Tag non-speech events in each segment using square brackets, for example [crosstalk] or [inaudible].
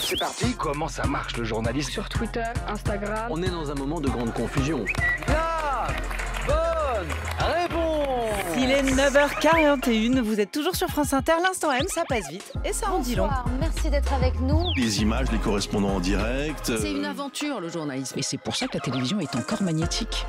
c'est parti. Comment ça marche le journalisme Sur Twitter, Instagram. On est dans un moment de grande confusion. La bonne réponse Il est 9h41, vous êtes toujours sur France Inter, l'instant M, ça passe vite et ça rendit dit long. Merci d'être avec nous. Les images, les correspondants en direct. C'est une euh, aventure le journalisme et c'est pour ça que la télévision est encore magnétique.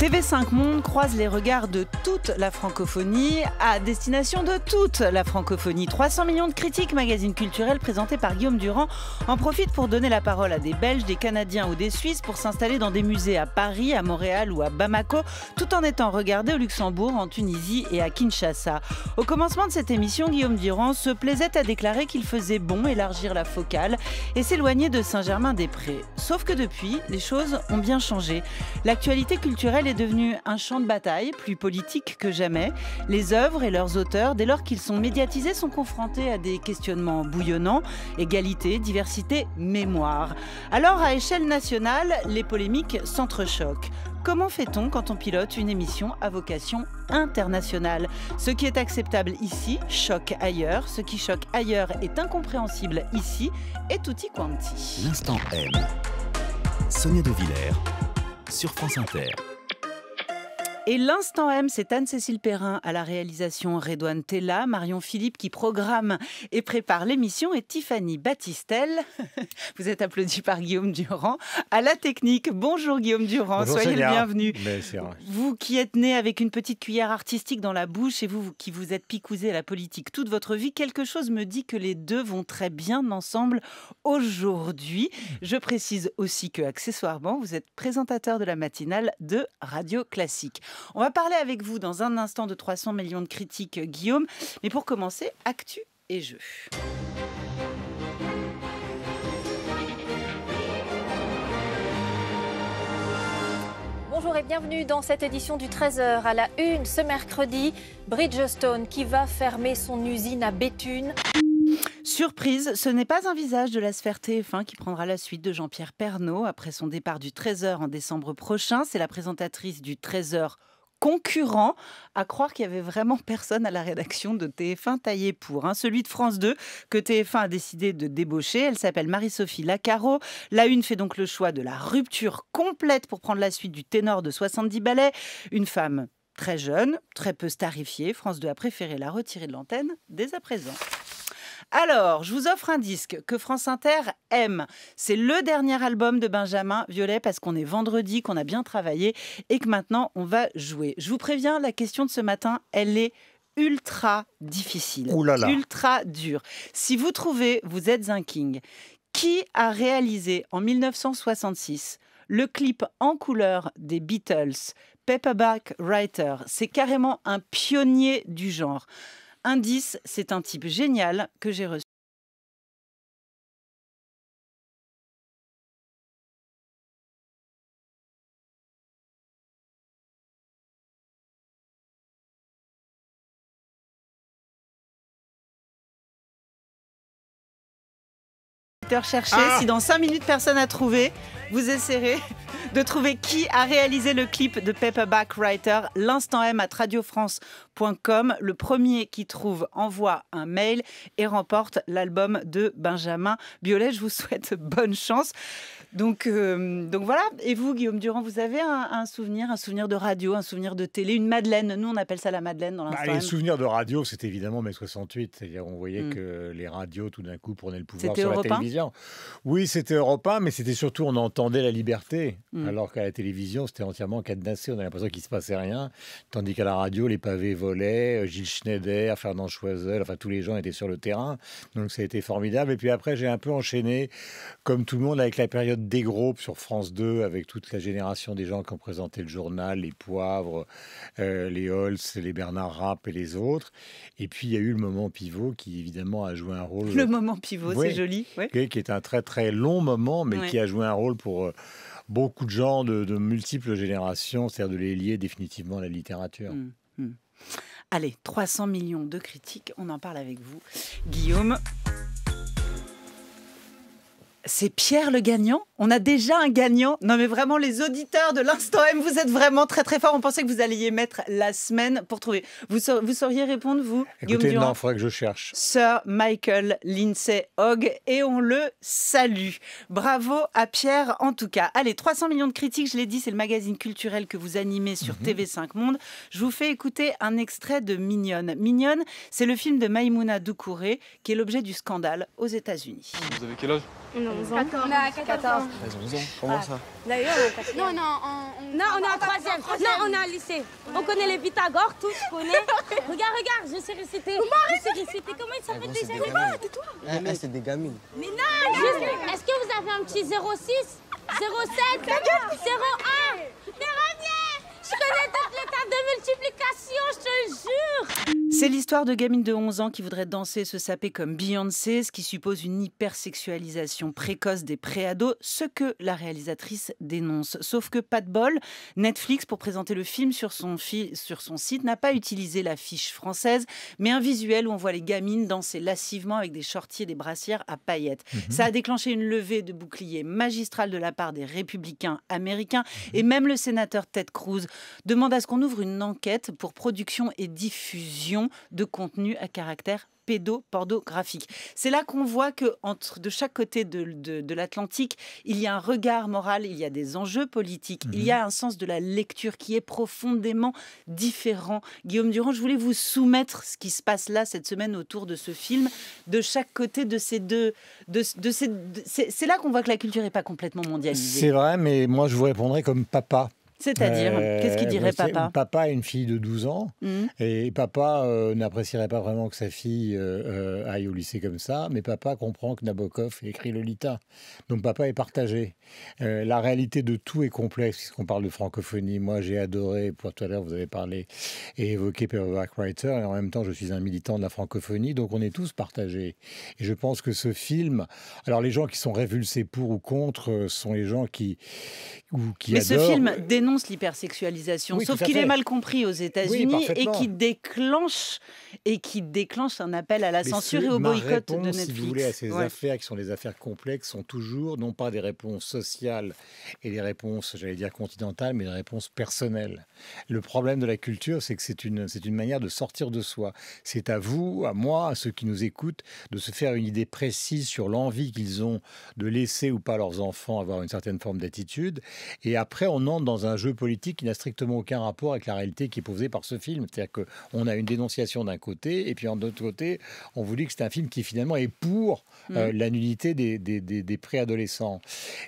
TV5 Monde croise les regards de toute la francophonie à destination de toute la francophonie. 300 millions de critiques, magazine culturel présenté par Guillaume Durand, en profite pour donner la parole à des Belges, des Canadiens ou des Suisses pour s'installer dans des musées à Paris, à Montréal ou à Bamako, tout en étant regardés au Luxembourg, en Tunisie et à Kinshasa. Au commencement de cette émission, Guillaume Durand se plaisait à déclarer qu'il faisait bon élargir la focale et s'éloigner de Saint-Germain-des-Prés. Sauf que depuis, les choses ont bien changé. L'actualité culturelle est est devenu un champ de bataille, plus politique que jamais. Les œuvres et leurs auteurs, dès lors qu'ils sont médiatisés, sont confrontés à des questionnements bouillonnants, égalité, diversité, mémoire. Alors, à échelle nationale, les polémiques s'entrechoquent. Comment fait-on quand on pilote une émission à vocation internationale Ce qui est acceptable ici choque ailleurs, ce qui choque ailleurs est incompréhensible ici et tutti quanti. L'instant M. Sonia de Villers sur France Inter. Et l'instant M, c'est Anne-Cécile Perrin à la réalisation Redouane Tella, Marion Philippe qui programme et prépare l'émission et Tiffany Battistel, [laughs] vous êtes applaudi par Guillaume Durand, à la technique. Bonjour Guillaume Durand, soyez le bienvenu. Vous qui êtes né avec une petite cuillère artistique dans la bouche et vous qui vous êtes picousé à la politique toute votre vie, quelque chose me dit que les deux vont très bien ensemble aujourd'hui. Je précise aussi que accessoirement, vous êtes présentateur de la matinale de Radio Classique. On va parler avec vous dans un instant de 300 millions de critiques, euh, Guillaume. Mais pour commencer, actu et jeux. Bonjour et bienvenue dans cette édition du 13h à la une ce mercredi. Bridgestone qui va fermer son usine à Béthune. Surprise, ce n'est pas un visage de la sphère TF1 qui prendra la suite de Jean-Pierre Pernaud après son départ du 13h en décembre prochain. C'est la présentatrice du 13 concurrent. À croire qu'il y avait vraiment personne à la rédaction de TF1 taillé pour. Hein. Celui de France 2 que TF1 a décidé de débaucher. Elle s'appelle Marie-Sophie Lacaro. La Une fait donc le choix de la rupture complète pour prendre la suite du ténor de 70 ballets. Une femme très jeune, très peu starifiée. France 2 a préféré la retirer de l'antenne dès à présent. Alors, je vous offre un disque que France Inter aime. C'est le dernier album de Benjamin Violet parce qu'on est vendredi, qu'on a bien travaillé et que maintenant on va jouer. Je vous préviens, la question de ce matin, elle est ultra difficile, ultra dure. Si vous trouvez, vous êtes un king. Qui a réalisé en 1966 le clip en couleur des Beatles, Paperback Writer C'est carrément un pionnier du genre. Indice, c'est un type génial que j'ai reçu. Chercher. Ah si dans 5 minutes personne a trouvé, vous essaierez de trouver qui a réalisé le clip de Paperback Writer, l'instant M à radiofrance.com. Le premier qui trouve envoie un mail et remporte l'album de Benjamin Biolay. Je vous souhaite bonne chance. Donc, euh, donc voilà. Et vous, Guillaume Durand, vous avez un, souvenir, un souvenir de radio, un souvenir de télé, une Madeleine Nous, on appelle ça la Madeleine dans bah, l'instant. les souvenirs de radio, c'est évidemment mai 68. C'est-à-dire, on voyait mm. que les radios, tout d'un coup, prenaient le pouvoir sur la télévision. Oui, c'était Europa mais c'était surtout, on entendait la liberté. Mm. Alors qu'à la télévision, c'était entièrement cadenassé. On avait l'impression qu'il ne se passait rien. Tandis qu'à la radio, les pavés volaient. Euh, Gilles Schneider, Fernand Choiseul, enfin, tous les gens étaient sur le terrain. Donc, ça a été formidable. Et puis après, j'ai un peu enchaîné, comme tout le monde, avec la période des groupes sur France 2 avec toute la génération des gens qui ont présenté le journal, les Poivres, euh, les Holz, les Bernard Rapp et les autres. Et puis il y a eu le moment pivot qui évidemment a joué un rôle. Le moment pivot, c'est joli. Qui est un très très long moment, mais qui a joué un rôle pour euh, beaucoup de gens de, multiples générations, c'est-à-dire de les lier définitivement à la littérature. Mmh, mmh. Allez, 300 millions de critiques, on en parle avec vous, Guillaume c'est Pierre le gagnant On a déjà un gagnant Non mais vraiment, les auditeurs de l'Instant M, vous êtes vraiment très très forts. On pensait que vous alliez mettre la semaine pour trouver. Vous, sauriez répondre, vous Écoutez, non, il faudrait que je cherche. Sir Michael Lindsay Hogg, et on le salue. Bravo à Pierre en tout cas. Allez, 300 millions de critiques, je l'ai dit, c'est le magazine culturel que vous animez sur mhm. TV5 Monde. Je vous fais écouter un extrait de Mignonne. Mignonne, c'est le film de maimouna Doukouré, qui est l'objet du scandale aux États-Unis. Vous avez quel âge on a 14. 14 comment ça D'ailleurs, on Non, non, on, est en troisième. Non, on est en lycée. On connaît les Pythagore, tous, on connaît. [laughs] regarde, regarde, je sais réciter. je sais réciter. Comment ils ah, s'appellent déjà les tais ah, toi c'est des gamines. Mais non, juste, est-ce que vous avez un petit 06 07 01 C'est l'histoire de gamines de 11 ans qui voudraient danser se saper comme Beyoncé, ce qui suppose une hypersexualisation précoce des préados, ce que la réalisatrice dénonce. Sauf que pas de bol, Netflix, pour présenter le film sur son, site, n'a pas utilisé l'affiche française, mais un visuel où on voit les gamines danser lassivement avec des shorties et des brassières à paillettes. Mhm. Ça a déclenché une levée de boucliers magistrale de la part des républicains américains, mhm. et même le sénateur Ted Cruz demande à ce qu'on ouvre une enquête pour production et diffusion de contenu à caractère pédopornographique. C'est là qu'on voit que de chaque côté de, l'Atlantique, il y a un regard moral, il y a des enjeux politiques, il y a mhm. un sens de la lecture qui est profondément différent. Guillaume Durand, je voulais vous soumettre ce qui se passe là cette semaine autour de ce film, de chaque côté de ces deux. De, c'est, là qu'on voit que la culture n'est pas complètement mondialisée. C'est vrai, mais moi je vous répondrai comme papa c'est-à-dire, qu'est-ce qu'il euh, dirait papa Papa a une fille de 12 ans mmh. et papa euh, n'apprécierait pas vraiment que sa fille euh, aille au lycée comme ça, mais papa comprend que Nabokov écrit Lolita. Donc papa est partagé. la réalité de tout est complexe puisqu'on parle de francophonie. Moi, j'ai adoré, pour tout à l'heure, vous avez parlé et évoqué Paperback Writer et en même temps, je suis un militant de la francophonie, donc on est tous partagés. Et je pense que ce film, alors les gens qui sont révulsés pour ou contre sont les gens qui, ou qui mais Ce film dénonce l'hypersexualisation, sauf qu'il est mal compris aux États-Unis et qui déclenche et qui déclenche un appel à la censure et au boycott de Netflix. Si vous voulez, à ces affaires qui sont des affaires complexes, sont toujours non pas des réponses sociales et des réponses, j'allais dire continentales, mais des réponses personnelles. Le problème de la culture, c'est que c'est une, c'est une manière de sortir de soi. C'est à vous, à moi, à ceux qui nous écoutent, de se faire une idée précise sur l'envie qu'ils ont de laisser ou pas leurs enfants avoir une certaine forme d'attitude. Et après, on entre dans un jeu politique qui n'a strictement aucun rapport avec la réalité qui est posée par ce film. C'est-à-dire on a une dénonciation d'un côté, et puis en autre côté, on vous dit que c'est un film qui finalement est pour mm. euh, la nudité des, des, des, préadolescents.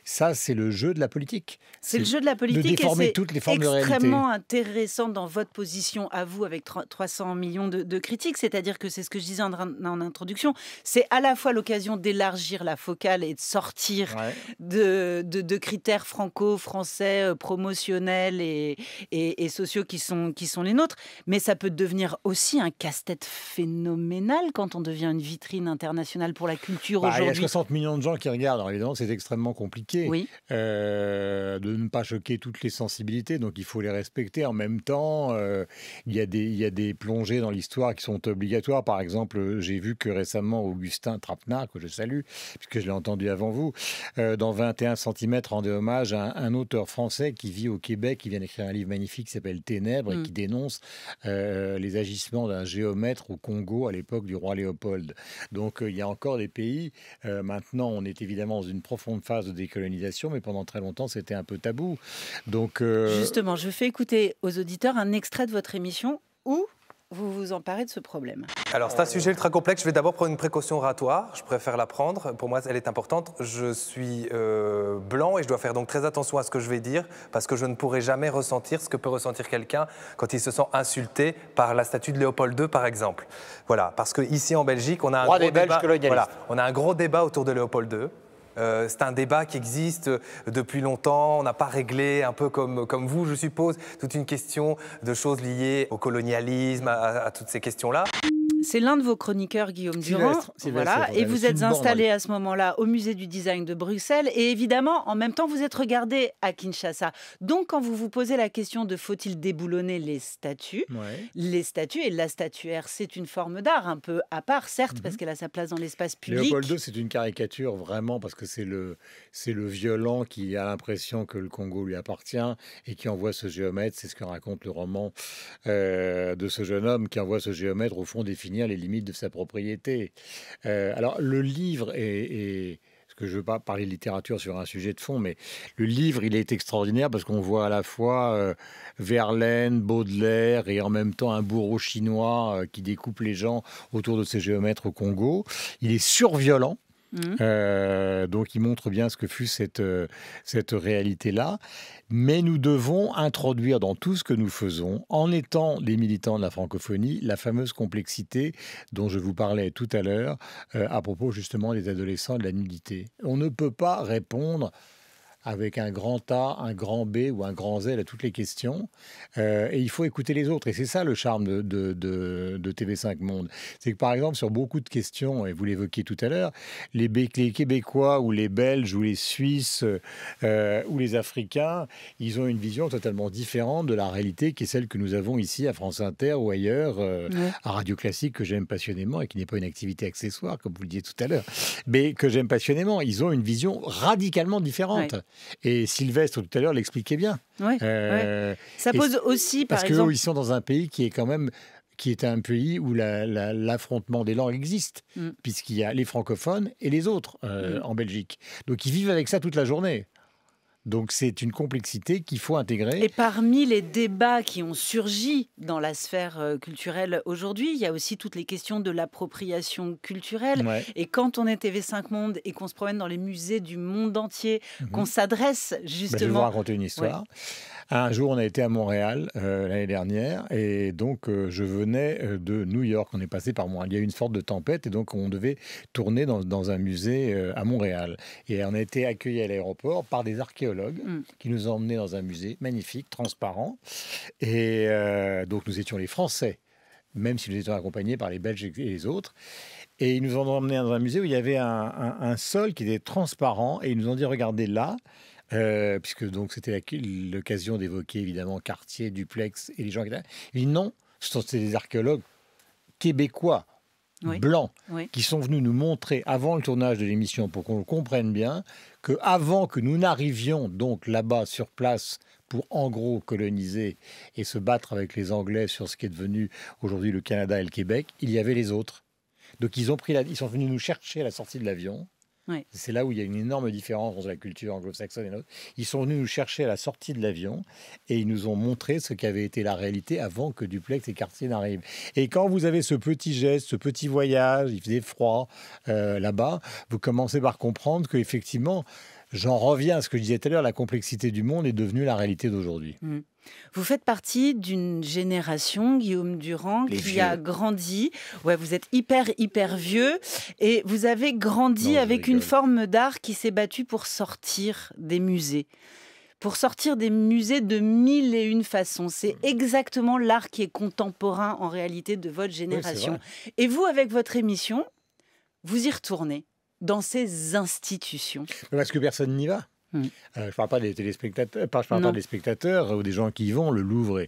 Ça, c'est le jeu de la politique. C'est le jeu de la politique. et toutes les formes C'est extrêmement intéressant dans votre position à vous avec 300 millions de, critiques. C'est-à-dire que c'est ce que je disais en, introduction. C'est à la fois l'occasion d'élargir la focale et de sortir de, de, de critères franco-français euh, promotionnels et, sociaux qui sont, qui sont les nôtres. Mais ça peut devenir aussi un casse-tête phénoménal quand on devient une vitrine internationale pour la culture aujourd'hui. Il y a 60 millions de gens qui regardent. évidemment, c'est extrêmement compliqué oui. Euh, de ne pas choquer toutes les sensibilités. Donc il faut les respecter. En même temps, euh, il, y a des, il y a des plongées dans l'histoire qui sont obligatoires. Par exemple, j'ai vu que récemment, Augustin Trapenard, que je salue, puisque je l'ai entendu avant vous, euh, dans 21 cm rendait hommage à un, un auteur français qui vit au Québec Québec qui vient d'écrire un livre magnifique qui s'appelle Ténèbres et qui mm. dénonce euh, les agissements d'un géomètre au Congo à l'époque du roi Léopold. Donc euh, il y a encore des pays. Euh, maintenant, on est évidemment dans une profonde phase de décolonisation, mais pendant très longtemps, c'était un peu tabou. Donc justement, je fais écouter aux auditeurs un extrait de votre émission où vous vous emparez de ce problème Alors, c'est un sujet ultra complexe. Je vais d'abord prendre une précaution oratoire. Je préfère la prendre. Pour moi, elle est importante. Je suis euh, blanc et je dois faire donc très attention à ce que je vais dire parce que je ne pourrai jamais ressentir ce que peut ressentir quelqu'un quand il se sent insulté par la statue de Léopold II, par exemple. Voilà, parce qu'ici, en Belgique, on a un, on a un gros débat autour de Léopold II. Euh, c'est un débat qui existe euh, depuis longtemps. On n'a pas réglé, un peu comme, comme vous, je suppose, toute une question de choses liées au colonialisme, à toutes ces questions-là. C'est l'un de vos chroniqueurs, Guillaume Durand. voilà. Et vous êtes installé à ce moment-là au musée du design de Bruxelles. Et évidemment, en même temps, vous êtes regardé à Kinshasa. Donc, quand vous vous posez la question de faut-il déboulonner les statues, les statues et la statuaire, c'est une forme d'art un peu à part, certes, mhm. parce qu'elle a sa place dans l'espace public. Paul c'est une caricature vraiment parce que c'est le c'est le violent qui a l'impression que le Congo lui appartient et qui envoie ce géomètre. C'est ce que raconte le roman euh, de ce jeune homme qui envoie ce géomètre au fond définir les limites de sa propriété. Euh, alors le livre est, ce que je ne veux pas parler de littérature sur un sujet de fond, mais le livre, il est extraordinaire parce qu'on voit à la fois euh, Verlaine, Baudelaire et en même temps un bourreau chinois euh, qui découpe les gens autour de ses géomètres au Congo. Il est surviolent. Mhm. Euh, donc il montre bien ce que fut cette, euh, cette réalité-là. Mais nous devons introduire dans tout ce que nous faisons, en étant les militants de la francophonie, la fameuse complexité dont je vous parlais tout à l'heure euh, à propos justement des adolescents de la nudité. On ne peut pas répondre avec un grand A, un grand B ou un grand Z à toutes les questions. Euh, et il faut écouter les autres. Et c'est ça le charme de, TV5 Monde. C'est que par exemple, sur beaucoup de questions, et vous l'évoquiez tout à l'heure, les, Québécois ou les Belges ou les Suisses euh, ou les Africains, ils ont une vision totalement différente de la réalité qui est celle que nous avons ici à France Inter ou ailleurs, euh, à Radio Classique, que j'aime passionnément et qui n'est pas une activité accessoire, comme vous le disiez tout à l'heure, mais que j'aime passionnément. Ils ont une vision radicalement différente. Et Sylvestre, tout à l'heure, l'expliquait bien. Euh, ça pose aussi, parce exemple... ils qu'ils sont dans un pays qui est quand même qui est un pays où l'affrontement des langues existe, mm. puisqu'il y a les francophones et les autres euh, mm. en Belgique. Donc ils vivent avec ça toute la journée. Donc c'est une complexité qu'il faut intégrer. Et parmi les débats qui ont surgi dans la sphère euh, culturelle aujourd'hui, il y a aussi toutes les questions de l'appropriation culturelle. Et quand on est TV5 Monde et qu'on se promène dans les musées du monde entier, mhm. qu'on s'adresse justement... je vais vous raconter une histoire. Un jour, on a été à Montréal euh, l'année dernière et donc euh, je venais de New York. On est passé par Montréal. Il y a eu une sorte de tempête et donc on devait tourner dans, un musée à Montréal. Et on a été accueillis à l'aéroport par des archéologues Mm. qui nous ont emmenés dans un musée magnifique, transparent. Et euh, donc nous étions les Français, même si nous étions accompagnés par les Belges et les autres. Et ils nous ont emmenés dans un musée où il y avait un, sol qui était transparent. Et ils nous ont dit, regardez là, euh, puisque donc c'était l'occasion d'évoquer évidemment Cartier, duplex et les gens qui étaient là. Ils non, ce sont des archéologues québécois blancs qui sont venus nous montrer avant le tournage de l'émission pour qu'on le comprenne bien que avant que nous n'arrivions donc là-bas sur place pour en gros coloniser et se battre avec les Anglais sur ce qui est devenu aujourd'hui le Canada et le Québec, il y avait les autres. Donc ils ont pris ils sont venus nous chercher à la sortie de l'avion. C'est là où il y a une énorme différence entre la culture anglo-saxonne et notre. Ils sont venus nous chercher à la sortie de l'avion et ils nous ont montré ce qu'avait été la réalité avant que Duplex et Cartier n'arrivent. Et quand vous avez ce petit geste, ce petit voyage, il faisait froid euh, là-bas, vous commencez par comprendre qu'effectivement, effectivement J'en reviens à ce que je disais tout à l'heure, la complexité du monde est devenue la réalité d'aujourd'hui. Mm. Vous faites partie d'une génération, Guillaume Durand, qui a grandi. Ouais, vous êtes hyper, hyper vieux. Et vous avez grandi avec une forme d'art qui s'est battue pour sortir des musées pour sortir des musées de mille et une façons. C'est mm. exactement l'art qui est contemporain en réalité de votre génération. et vous, avec votre émission, vous y retournez dans ces institutions Parce que personne n'y va. Hmm. Euh, je ne parle pas des téléspectateurs, euh, je parle pas des spectateurs ou des gens qui y vont. Le Louvre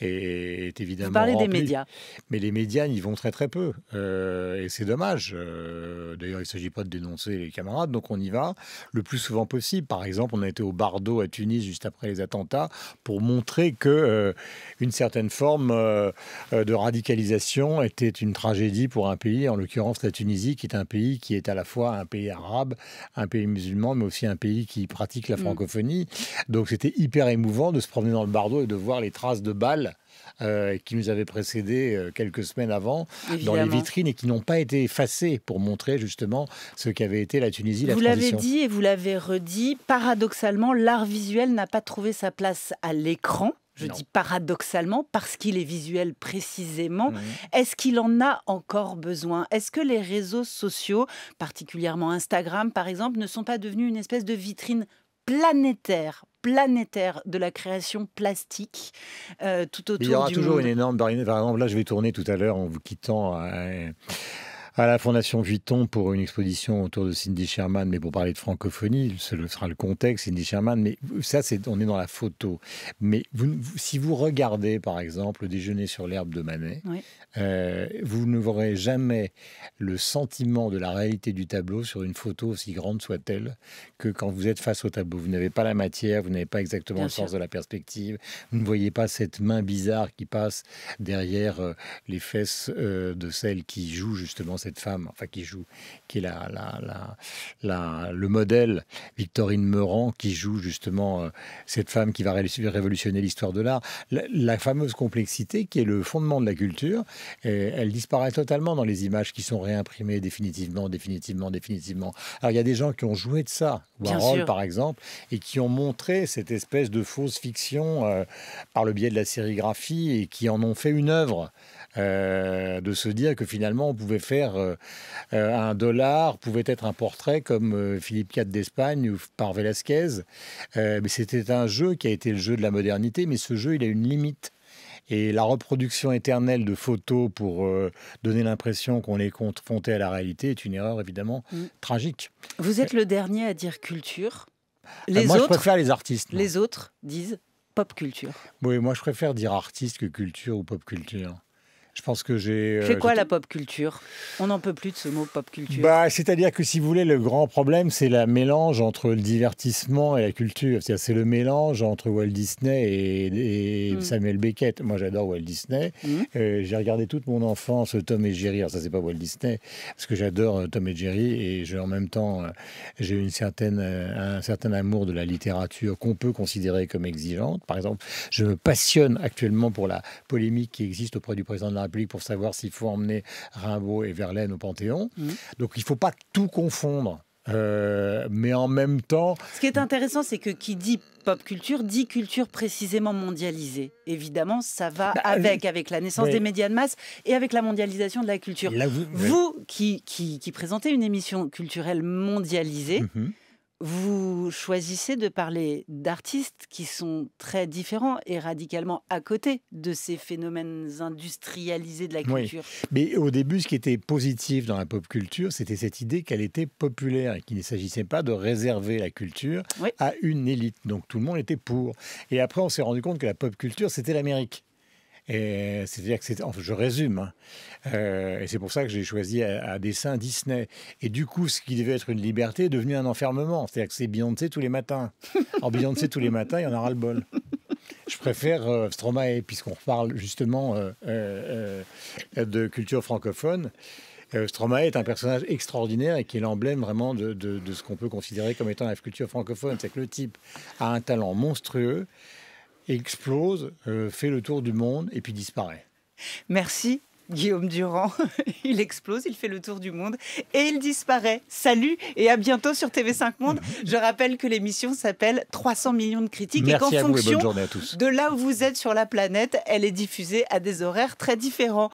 est, évidemment. Vous parlez des médias. Mais les médias n'y vont très très peu. Euh, et c'est dommage. D'ailleurs, il ne s'agit pas de dénoncer les camarades, donc on y va le plus souvent possible. Par exemple, on a été au Bardo à Tunis juste après les attentats pour montrer que une certaine forme de radicalisation était une tragédie pour un pays, en l'occurrence la Tunisie, qui est un pays qui est à la fois un pays arabe, un pays musulman, mais aussi un pays qui pratique la mm. francophonie. Donc c'était hyper émouvant de se promener dans le bardo et de voir les traces de balles. Euh, qui nous avaient précédés euh, quelques semaines avant dans les vitrines et qui n'ont pas été effacées pour montrer justement ce qu'avait été la Tunisie. vous l'avez dit et vous l'avez redit, paradoxalement, l'art visuel n'a pas trouvé sa place à l'écran. Je dis paradoxalement parce qu'il est visuel précisément. Mhm. Est-ce qu'il en a encore besoin Est-ce que les réseaux sociaux, particulièrement Instagram par exemple, ne sont pas devenus une espèce de vitrine planétaire planétaire de la création plastique euh, tout autour du monde. Il y aura toujours une énorme barrière. Par exemple, là, je vais tourner tout à l'heure en vous quittant. Euh, à la Fondation Vuitton pour une exposition autour de Cindy Sherman, mais pour parler de francophonie, ce sera le contexte, Cindy Sherman, mais ça, c'est, on est dans la photo. Mais vous, si vous regardez, par exemple, Déjeuner sur l'herbe de Manet, vous euh, vous jamais le sentiment de la réalité du tableau sur une photo aussi grande soit-elle que quand vous êtes face au tableau. Vous n'avez pas la matière, vous n'avez pas exactement le sens de la perspective, vous ne voyez pas cette main bizarre qui passe derrière euh, les fesses euh, de celle qui joue justement cette femme, enfin qui joue, qui est la, la, la, le modèle, Victorine Meurant, qui joue justement euh, cette femme qui va révolutionner l'histoire de l'art. La, fameuse complexité qui est le fondement de la culture, elle disparaît totalement dans les images qui sont réimprimées définitivement, définitivement, définitivement. Alors il y a des gens qui ont joué de ça, Warhol par exemple, et qui ont montré cette espèce de fausse fiction euh, par le biais de la sérigraphie et qui en ont fait une œuvre. Euh, de se dire que finalement on pouvait faire euh, euh, un dollar, pouvait être un portrait comme Philippe IV d'Espagne ou par Velázquez. mais c'était un jeu qui a été le jeu de la modernité, mais ce jeu il a une limite et la reproduction éternelle de photos pour donner l'impression qu'on est confronté à la réalité est une erreur évidemment mm. tragique. Vous êtes le dernier à dire culture. Les moi, je préfère les artistes. Les autres disent pop culture. Oui, moi, je préfère dire artiste que culture ou pop culture. Je pense que j'ai. Euh, c'est quoi la pop culture On n'en peut plus de ce mot pop culture. Bah, c'est-à-dire que si vous voulez, le grand problème, c'est la mélange entre le divertissement et la culture. C'est le mélange entre Walt Disney et, hmm. Samuel Beckett. Moi, j'adore Walt Disney. Hmm. Euh, j'ai regardé toute mon enfance Tom et Jerry. Alors, ça, c'est pas Walt Disney, parce que j'adore euh, Tom et Jerry et en même temps, j'ai une certaine, un certain amour de la littérature qu'on peut considérer comme exigeante. Par exemple, je me passionne actuellement pour la polémique qui existe auprès du président de la République pour savoir s'il faut emmener Rimbaud et Verlaine au Panthéon. Mm. Donc il ne faut pas tout confondre. Euh, mais en même temps. Ce qui est intéressant, c'est que qui dit pop culture dit culture précisément mondialisée. Évidemment, ça va bah, avec, euh, avec la naissance des médias de masse et avec la mondialisation de la culture. vous, qui, qui, présentez une émission culturelle mondialisée, mhm vous choisissez de parler d'artistes qui sont très différents et radicalement à côté de ces phénomènes industrialisés de la culture. Mais au début, ce qui était positif dans la pop culture, c'était cette idée qu'elle était populaire et qu'il ne s'agissait pas de réserver la culture à une élite. Donc tout le monde était pour. Et après, on s'est rendu compte que la pop culture, c'était l'Amérique. Et c'est-à-dire que c'est, enfin, je résume, hein. euh, et c'est pour ça que j'ai choisi à, dessin Disney. Et du coup, ce qui devait être une liberté est devenu un enfermement. C'est-à-dire que c'est Beyoncé tous les matins. En Beyoncé tous les matins, il y en aura le bol. Je préfère euh, Stromae, puisqu'on parle justement euh, de culture francophone. Stromae est un personnage extraordinaire et qui est l'emblème vraiment de, de ce qu'on peut considérer comme étant la culture francophone. C'est que le type a un talent monstrueux, explose, euh, fait le tour du monde et puis disparaît. Merci Guillaume Durand. [laughs] Il explose, il fait le tour du monde et il disparaît. Salut et à bientôt sur TV5 Monde. Je rappelle que l'émission s'appelle 300 millions de critiques Merci et qu'en fonction de là où vous êtes sur la planète, elle est diffusée à des horaires très différents.